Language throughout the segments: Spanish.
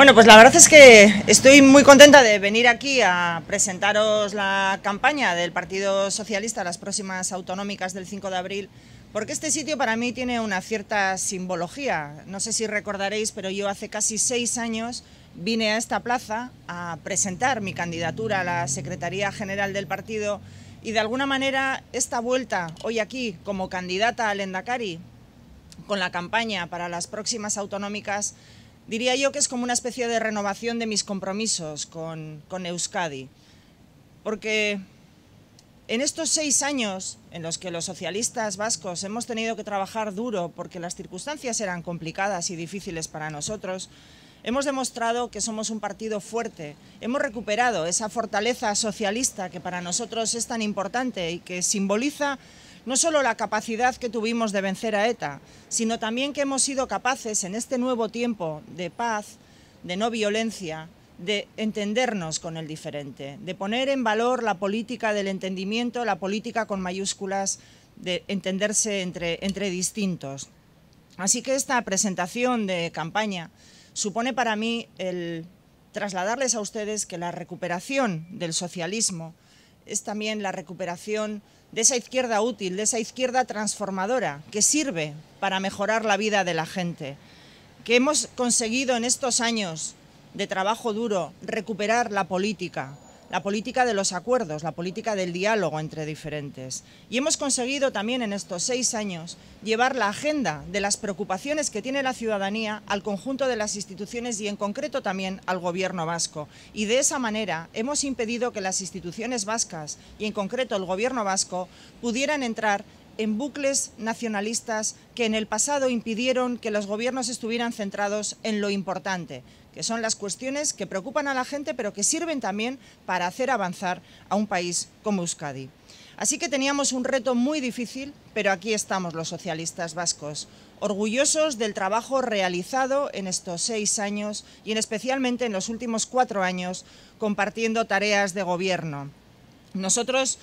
Bueno, pues la verdad es que estoy muy contenta de venir aquí a presentaros la campaña del Partido Socialista a las próximas autonómicas del 5 de abril, porque este sitio para mí tiene una cierta simbología. No sé si recordaréis, pero yo hace casi seis años vine a esta plaza a presentar mi candidatura a la Secretaría General del Partido y de alguna manera esta vuelta hoy aquí como candidata al Endacari con la campaña para las próximas autonómicas Diría yo que es como una especie de renovación de mis compromisos con, Euskadi, porque en estos seis años en los que los socialistas vascos hemos tenido que trabajar duro porque las circunstancias eran complicadas y difíciles para nosotros, hemos demostrado que somos un partido fuerte, hemos recuperado esa fortaleza socialista que para nosotros es tan importante y que simboliza no solo la capacidad que tuvimos de vencer a ETA, sino también que hemos sido capaces en este nuevo tiempo de paz, de no violencia, de entendernos con el diferente, de poner en valor la política del entendimiento, la política con mayúsculas de entenderse entre, entre distintos. Así que esta presentación de campaña supone para mí el trasladarles a ustedes que la recuperación del socialismo es también la recuperación de esa izquierda útil, de esa izquierda transformadora que sirve para mejorar la vida de la gente, que hemos conseguido en estos años de trabajo duro recuperar la política, la política de los acuerdos, la política del diálogo entre diferentes. Y hemos conseguido también en estos seis años llevar la agenda de las preocupaciones que tiene la ciudadanía al conjunto de las instituciones y en concreto también al gobierno vasco. Y de esa manera hemos impedido que las instituciones vascas y en concreto el gobierno vasco pudieran entrar en bucles nacionalistas que en el pasado impidieron que los gobiernos estuvieran centrados en lo importante, que son las cuestiones que preocupan a la gente, pero que sirven también para hacer avanzar a un país como Euskadi. Así que teníamos un reto muy difícil, pero aquí estamos los socialistas vascos, orgullosos del trabajo realizado en estos seis años y en especialmente en los últimos cuatro años, compartiendo tareas de gobierno. Nosotros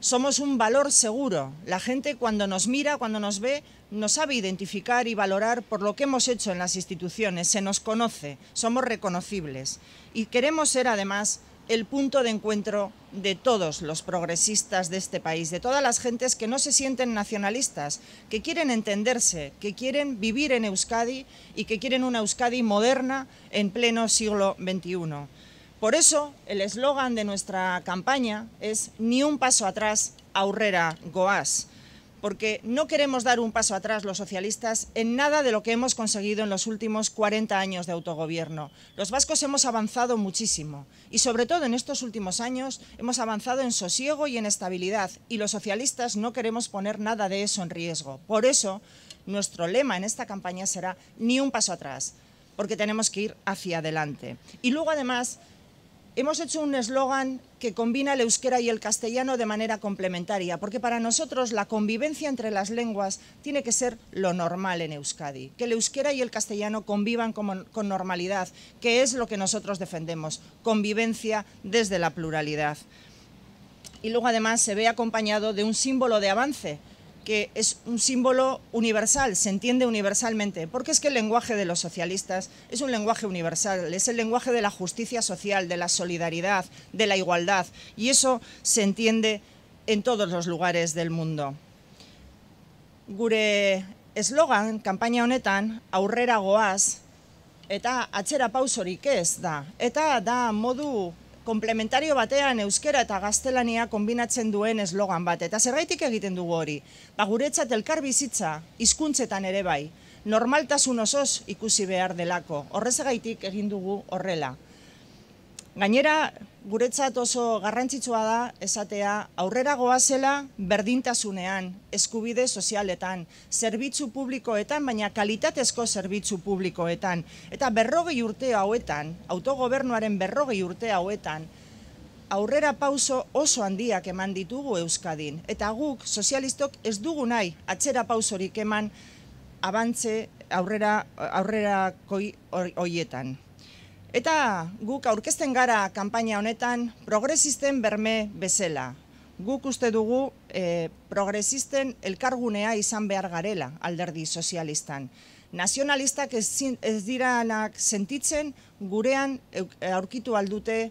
somos un valor seguro. La gente cuando nos mira, cuando nos ve, nos sabe identificar y valorar por lo que hemos hecho en las instituciones, se nos conoce, somos reconocibles y queremos ser además el punto de encuentro de todos los progresistas de este país, de todas las gentes que no se sienten nacionalistas, que quieren entenderse, que quieren vivir en Euskadi y que quieren una Euskadi moderna en pleno siglo XXI. Por eso, el eslogan de nuestra campaña es Ni un paso atrás, Aurrera Goas. porque no queremos dar un paso atrás los socialistas en nada de lo que hemos conseguido en los últimos 40 años de autogobierno. Los vascos hemos avanzado muchísimo y sobre todo en estos últimos años hemos avanzado en sosiego y en estabilidad y los socialistas no queremos poner nada de eso en riesgo. Por eso, nuestro lema en esta campaña será Ni un paso atrás, porque tenemos que ir hacia adelante. Y luego además hemos hecho un eslogan que combina el euskera y el castellano de manera complementaria, porque para nosotros la convivencia entre las lenguas tiene que ser lo normal en Euskadi, que el euskera y el castellano convivan con, normalidad, que es lo que nosotros defendemos, convivencia desde la pluralidad. Y luego además se ve acompañado de un símbolo de avance, que es un símbolo universal, se entiende universalmente, porque es que el lenguaje de los socialistas es un lenguaje universal, es el lenguaje de la justicia social, de la solidaridad, de la igualdad, y eso se entiende en todos los lugares del mundo. Gure eslogan, campaña honetan, aurrera goaz, eta atxera pausorik ez da, eta da modu komplementario batean euskera eta gaztelania kombinatzen duen eslogan bat. Eta zergaitik egiten dugu hori? Ba, guretzat elkar bizitza, hizkuntzetan ere bai, normaltasun osoz ikusi behar delako. Horrez egin dugu horrela. Gainera, guretzat oso garrantzitsua da, esatea, aurrera goazela berdintasunean, eskubide sozialetan, zerbitzu publikoetan, baina kalitatezko zerbitzu publikoetan. Eta berrogei urte hauetan, autogobernuaren berrogei urte hauetan, aurrera pauso oso handiak eman ditugu Euskadin. Eta guk, sozialistok, ez dugu nahi atzera pausorik eman abantze aurrera koi horietan. Eta guk aurkezten gara kanpaina honetan progresisten berme bezala. Guk uste dugu e, progresisten elkargunea izan behar garela alderdi sozialistan. Nazionalistak ez, ez diranak sentitzen gurean aurkitu aldute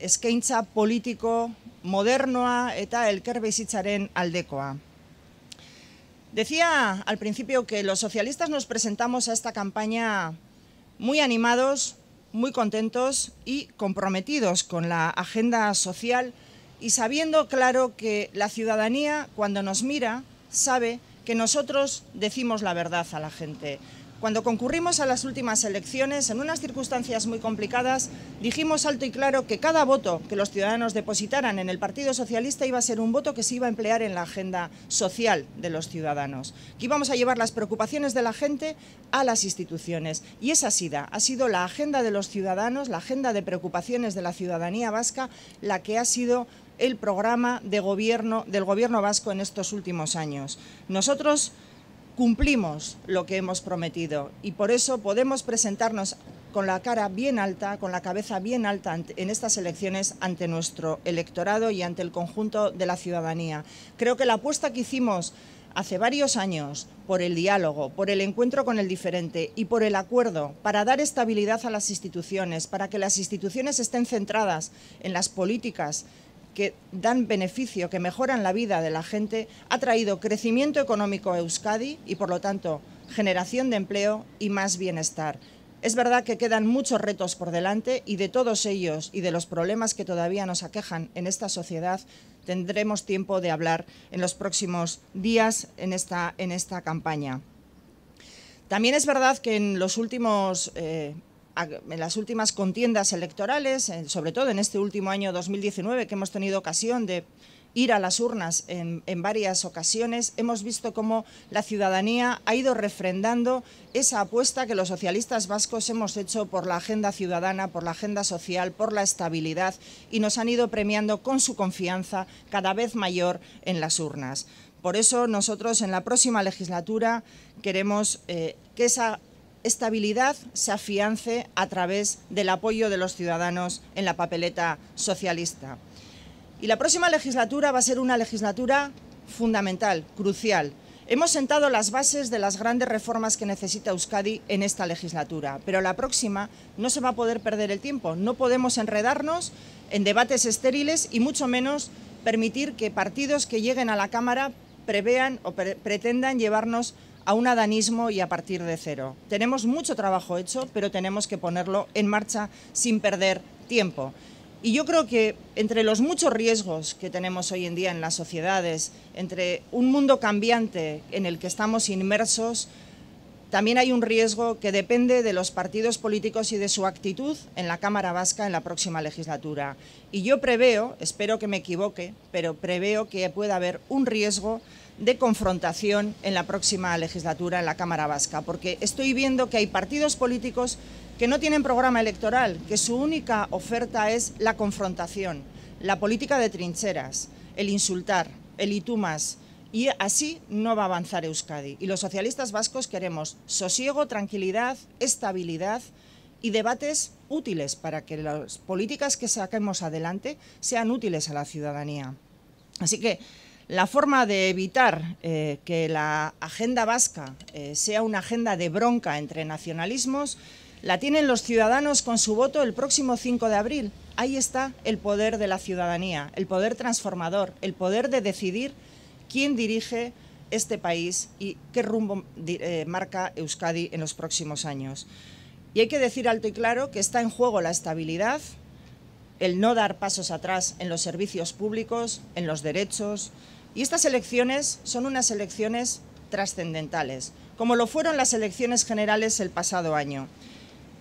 eskaintza politiko modernoa eta elkerbizitzaren aldekoa. Decía al principio que los socialistas nos presentamos a esta campaña muy animados, muy contentos y comprometidos con la agenda social y sabiendo claro que la ciudadanía cuando nos mira sabe que nosotros decimos la verdad a la gente. Cuando concurrimos a las últimas elecciones, en unas circunstancias muy complicadas, dijimos alto y claro que cada voto que los ciudadanos depositaran en el Partido Socialista iba a ser un voto que se iba a emplear en la agenda social de los ciudadanos, que íbamos a llevar las preocupaciones de la gente a las instituciones. Y esa ha sido la agenda de los ciudadanos, la agenda de preocupaciones de la ciudadanía vasca, la que ha sido el programa de gobierno, del gobierno vasco en estos últimos años. Nosotros cumplimos lo que hemos prometido y por eso podemos presentarnos con la cara bien alta, con la cabeza bien alta en estas elecciones ante nuestro electorado y ante el conjunto de la ciudadanía. Creo que la apuesta que hicimos hace varios años por el diálogo, por el encuentro con el diferente y por el acuerdo para dar estabilidad a las instituciones, para que las instituciones estén centradas en las políticas que dan beneficio, que mejoran la vida de la gente, ha traído crecimiento económico a Euskadi y, por lo tanto, generación de empleo y más bienestar. Es verdad que quedan muchos retos por delante y de todos ellos y de los problemas que todavía nos aquejan en esta sociedad tendremos tiempo de hablar en los próximos días en esta, en esta campaña. También es verdad que en los últimos eh, en las últimas contiendas electorales, sobre todo en este último año 2019 que hemos tenido ocasión de ir a las urnas en, varias ocasiones, hemos visto cómo la ciudadanía ha ido refrendando esa apuesta que los socialistas vascos hemos hecho por la agenda ciudadana, por la agenda social, por la estabilidad y nos han ido premiando con su confianza cada vez mayor en las urnas. Por eso nosotros en la próxima legislatura queremos eh, que esa estabilidad se afiance a través del apoyo de los ciudadanos en la papeleta socialista. Y la próxima legislatura va a ser una legislatura fundamental, crucial. Hemos sentado las bases de las grandes reformas que necesita Euskadi en esta legislatura, pero la próxima no se va a poder perder el tiempo. No podemos enredarnos en debates estériles y mucho menos permitir que partidos que lleguen a la Cámara prevean o pretendan llevarnos a un adanismo y a partir de cero. Tenemos mucho trabajo hecho, pero tenemos que ponerlo en marcha sin perder tiempo. Y yo creo que entre los muchos riesgos que tenemos hoy en día en las sociedades, entre un mundo cambiante en el que estamos inmersos, también hay un riesgo que depende de los partidos políticos y de su actitud en la Cámara Vasca en la próxima legislatura. Y yo preveo, espero que me equivoque, pero preveo que pueda haber un riesgo de confrontación en la próxima legislatura en la Cámara Vasca, porque estoy viendo que hay partidos políticos que no tienen programa electoral, que su única oferta es la confrontación, la política de trincheras, el insultar, el itumas, y así no va a avanzar Euskadi. Y los socialistas vascos queremos sosiego, tranquilidad, estabilidad y debates útiles para que las políticas que saquemos adelante sean útiles a la ciudadanía. Así que la forma de evitar eh, que la agenda vasca eh, sea una agenda de bronca entre nacionalismos la tienen los ciudadanos con su voto el próximo 5 de abril. Ahí está el poder de la ciudadanía, el poder transformador, el poder de decidir quién dirige este país y qué rumbo eh, marca Euskadi en los próximos años. Y hay que decir alto y claro que está en juego la estabilidad, el no dar pasos atrás en los servicios públicos, en los derechos, y estas elecciones son unas elecciones trascendentales, como lo fueron las elecciones generales el pasado año.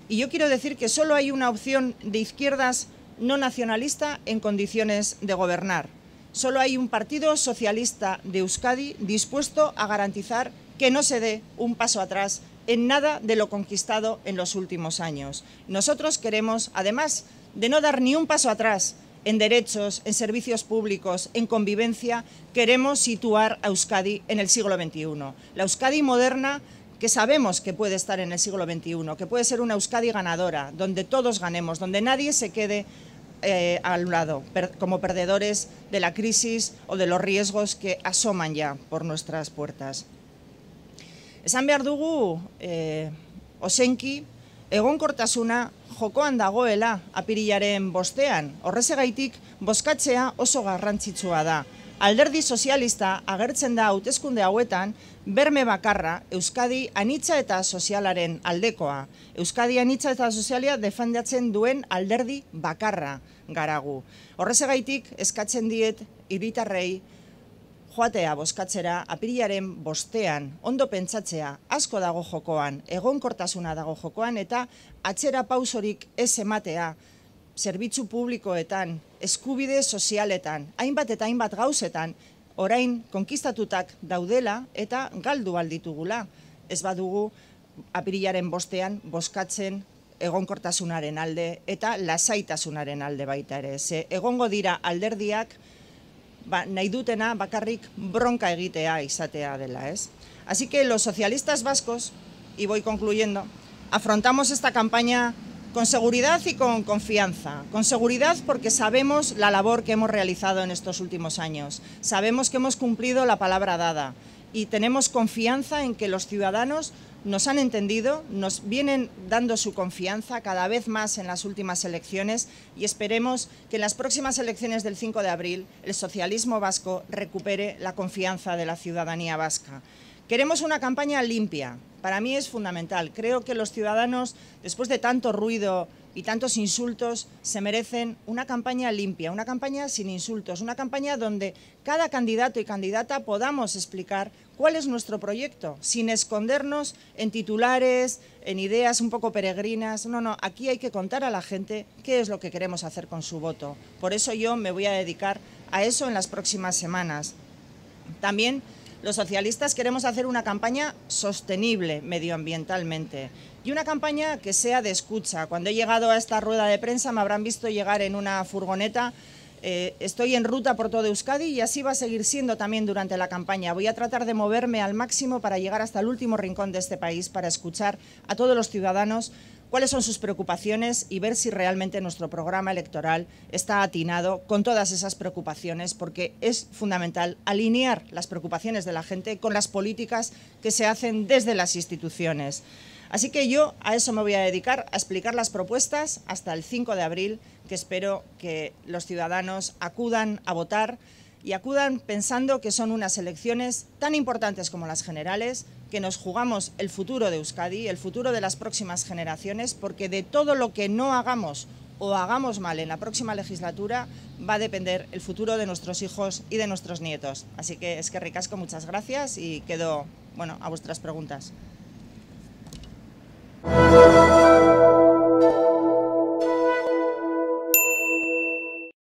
Y yo quiero decir que solo hay una opción de izquierdas no nacionalista en condiciones de gobernar. Solo hay un partido socialista de Euskadi dispuesto a garantizar que no se dé un paso atrás en nada de lo conquistado en los últimos años. Nosotros queremos, además de no dar ni un paso atrás en derechos, en servicios públicos, en convivencia, queremos situar a Euskadi en el siglo XXI. La Euskadi moderna que sabemos que puede estar en el siglo XXI, que puede ser una Euskadi ganadora, donde todos ganemos, donde nadie se quede eh, al lado, como perdedores de la crisis o de los riesgos que asoman ya por nuestras puertas. Eh, osenki, egonkortasuna jokoan dagoela apirilaren bostean. Horrezegaitik, bozkatzea oso garrantzitsua da. Alderdi sozialista agertzen da hautezkunde hauetan, berme bakarra Euskadi anitza eta sozialaren aldekoa. Euskadi anitza eta sozialia defendatzen duen alderdi bakarra garagu. Horrezegaitik, eskatzen diet, iritarrei, joatea boskatzera apirilaren bostean, ondo pentsatzea, asko dago jokoan, egonkortasuna dago jokoan, eta atzera pausorik ez ematea, zerbitzu publikoetan, eskubide sozialetan, hainbat eta hainbat gauzetan, orain konkistatutak daudela eta galdu alditugula. Ez badugu apirilaren bostean boskatzen egonkortasunaren alde eta lasaitasunaren alde baita ere. Ze egongo dira alderdiak, ba, dutena bakarrik bronka egitea izatea dela, ez? Así que los socialistas vascos, y voy concluyendo, afrontamos esta campaña con seguridad y con confianza. Con seguridad porque sabemos la labor que hemos realizado en estos últimos años, sabemos que hemos cumplido la palabra dada y tenemos confianza en que los ciudadanos nos han entendido, nos vienen dando su confianza cada vez más en las últimas elecciones y esperemos que en las próximas elecciones del 5 de abril el socialismo vasco recupere la confianza de la ciudadanía vasca. Queremos una campaña limpia. Para mí es fundamental. Creo que los ciudadanos, después de tanto ruido y tantos insultos, se merecen una campaña limpia, una campaña sin insultos, una campaña donde cada candidato y candidata podamos explicar cuál es nuestro proyecto, sin escondernos en titulares, en ideas un poco peregrinas. No, no, aquí hay que contar a la gente qué es lo que queremos hacer con su voto. Por eso yo me voy a dedicar a eso en las próximas semanas. También los socialistas queremos hacer una campaña sostenible medioambientalmente y una campaña que sea de escucha. Cuando he llegado a esta rueda de prensa me habrán visto llegar en una furgoneta eh, estoy en ruta por todo Euskadi y así va a seguir siendo también durante la campaña. Voy a tratar de moverme al máximo para llegar hasta el último rincón de este país, para escuchar a todos los ciudadanos cuáles son sus preocupaciones y ver si realmente nuestro programa electoral está atinado con todas esas preocupaciones, porque es fundamental alinear las preocupaciones de la gente con las políticas que se hacen desde las instituciones. Así que yo a eso me voy a dedicar, a explicar las propuestas hasta el 5 de abril, que espero que los ciudadanos acudan a votar y acudan pensando que son unas elecciones tan importantes como las generales, que nos jugamos el futuro de Euskadi, el futuro de las próximas generaciones, porque de todo lo que no hagamos o hagamos mal en la próxima legislatura va a depender el futuro de nuestros hijos y de nuestros nietos. Así que es que ricasco, muchas gracias y quedo a vuestras preguntas.